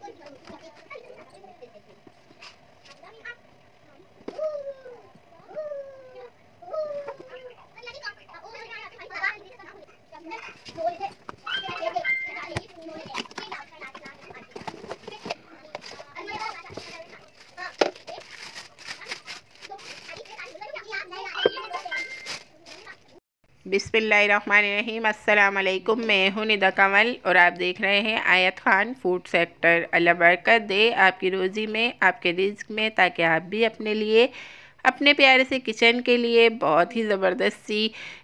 Thank you. अस्सलाम अल्लाम मैं हूं निदा कमल और आप देख रहे हैं आयत खान फूड सेक्टर अल्लाह बरकत दे आपकी रोज़ी में आपके रिज्क में ताकि आप भी अपने लिए अपने प्यारे से किचन के लिए बहुत ही ज़बरदस्त सी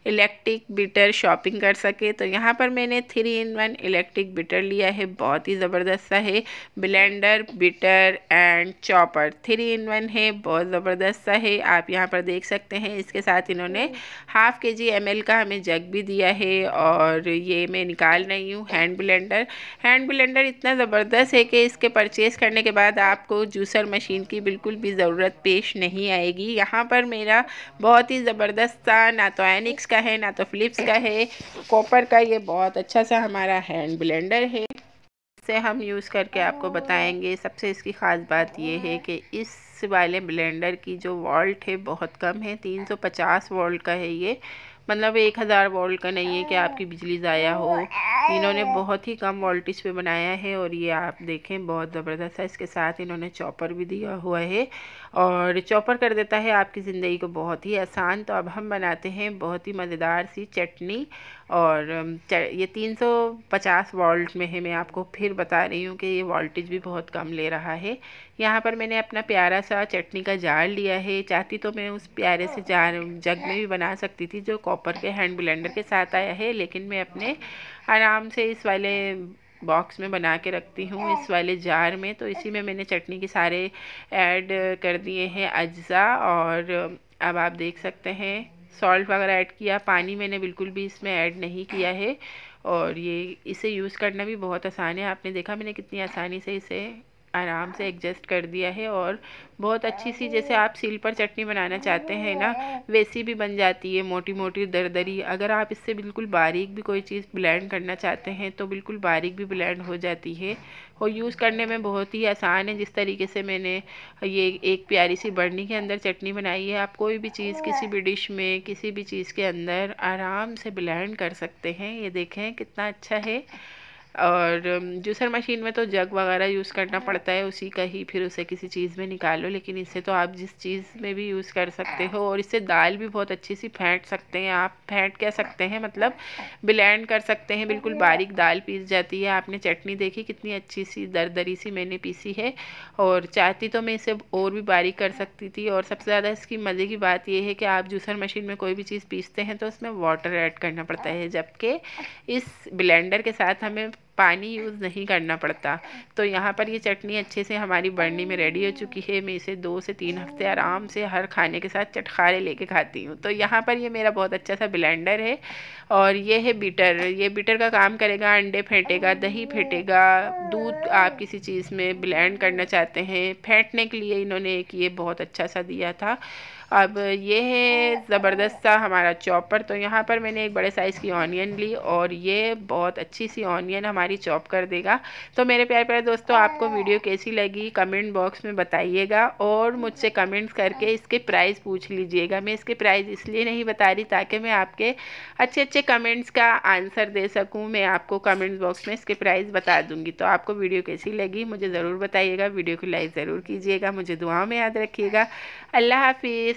इलेक्ट्रिक बिटर शॉपिंग कर सके तो यहाँ पर मैंने three in one electric beater लिया है बहुत ही ज़बरदस्त सा है blender beater and chopper three in one है बहुत ज़बरदस्त सा है आप यहाँ पर देख सकते हैं इसके साथ इन्होंने हाफ़ के जी एम का हमें जग भी दिया है और ये मैं निकाल रही हूँ हैंड ब्लेंडर हैंड ब्लेंडर इतना ज़बरदस्त है कि इसके परचेज़ करने के बाद आपको जूसर मशीन की बिल्कुल भी ज़रूरत पेश नहीं आएगी यहाँ पर मेरा बहुत ही ज़बरदस्त सा ना तो एनिक्स का है ना तो फ्लिप्स का है कॉपर का ये बहुत अच्छा सा हमारा हैंड ब्लेंडर है इसे हम यूज़ करके आपको बताएंगे सबसे इसकी ख़ास बात यह है कि इस वाले ब्लेंडर की जो वॉल्ट है बहुत कम है 350 वॉल्ट का है ये मतलब 1000 वॉल्ट का नहीं है कि आपकी बिजली ज़ाया हो इन्होंने बहुत ही कम वोल्टेज पे बनाया है और ये आप देखें बहुत ज़बरदस्त है इसके साथ इन्होंने चॉपर भी दिया हुआ है और चॉपर कर देता है आपकी ज़िंदगी को बहुत ही आसान तो अब हम बनाते हैं बहुत ही मज़ेदार सी चटनी और ये 350 वोल्ट में है मैं आपको फिर बता रही हूँ कि ये वोल्टेज भी बहुत कम ले रहा है यहाँ पर मैंने अपना प्यारा सा चटनी का जार लिया है चाहती तो मैं उस प्यारे से जार जग में भी बना सकती थी जो कॉपर के हैंड ब्लेंडर के साथ आया है लेकिन मैं अपने आराम से इस वाले बॉक्स में बना के रखती हूँ इस वाले जार में तो इसी में मैंने चटनी के सारे ऐड कर दिए हैं अज्जा और अब आप देख सकते हैं सॉल्ट वगैरह ऐड किया पानी मैंने बिल्कुल भी इसमें ऐड नहीं किया है और ये इसे यूज़ करना भी बहुत आसान है आपने देखा मैंने कितनी आसानी से इसे आराम से एडजस्ट कर दिया है और बहुत अच्छी सी जैसे आप सील पर चटनी बनाना चाहते हैं ना वैसी भी बन जाती है मोटी मोटी दरदरी अगर आप इससे बिल्कुल बारीक भी कोई चीज़ ब्लेंड करना चाहते हैं तो बिल्कुल बारीक भी ब्लेंड हो जाती है और यूज़ करने में बहुत ही आसान है जिस तरीके से मैंने ये एक प्यारी सी बर्नी के अंदर चटनी बनाई है आप कोई भी चीज़ किसी भी डिश में किसी भी चीज़ के अंदर आराम से ब्लेंड कर सकते हैं ये देखें कितना अच्छा है और जूसर मशीन में तो जग वगैरह यूज़ करना हाँ। पड़ता है उसी का ही फिर उसे किसी चीज़ में निकालो लेकिन इससे तो आप जिस चीज़ में भी यूज़ कर सकते हो और इससे दाल भी बहुत अच्छी सी फेंट सकते हैं आप फेंट कह सकते हैं मतलब ब्लैंड कर सकते हैं बिल्कुल बारीक दाल पीस जाती है आपने चटनी देखी कितनी अच्छी सी दरदरी सी मैंने पीसी है और चाहती तो मैं इसे और भी बारीक कर सकती थी और सबसे ज़्यादा इसकी मज़े की बात यह है कि आप जूसर मशीन में कोई भी चीज़ पीसते हैं तो उसमें वाटर ऐड करना पड़ता है जबकि इस ब्लेंडर के साथ हमें पानी यूज़ नहीं करना पड़ता तो यहाँ पर ये चटनी अच्छे से हमारी बढ़ने में रेडी हो चुकी है मैं इसे दो से तीन हफ्ते आराम से हर खाने के साथ चटखारे लेके खाती हूँ तो यहाँ पर ये मेरा बहुत अच्छा सा ब्लेंडर है और ये है बीटर ये बीटर का काम करेगा अंडे फेंटेगा दही फेंटेगा दूध आप किसी चीज़ में ब्लेंड करना चाहते हैं फेंटने के लिए इन्होंने एक ये बहुत अच्छा सा दिया था अब ये है ज़बरदस्त सा हमारा चॉपर तो यहाँ पर मैंने एक बड़े साइज़ की ऑनियन ली और ये बहुत अच्छी सी ऑनियन हमारी चॉप कर देगा तो मेरे प्यार प्यारे दोस्तों आपको वीडियो कैसी लगी कमेंट बॉक्स में बताइएगा और मुझसे कमेंट्स करके इसके प्राइस पूछ लीजिएगा मैं इसके प्राइस इसलिए नहीं बता रही ताकि मैं आपके अच्छे अच्छे कमेंट्स का आंसर दे सकूँ मैं आपको कमेंट्स बॉक्स में इसके प्राइस बता दूँगी तो आपको वीडियो कैसी लगी मुझे ज़रूर बताइएगा वीडियो को लाइक ज़रूर कीजिएगा मुझे दुआओं में याद रखिएगा अल्लाह हाफिज़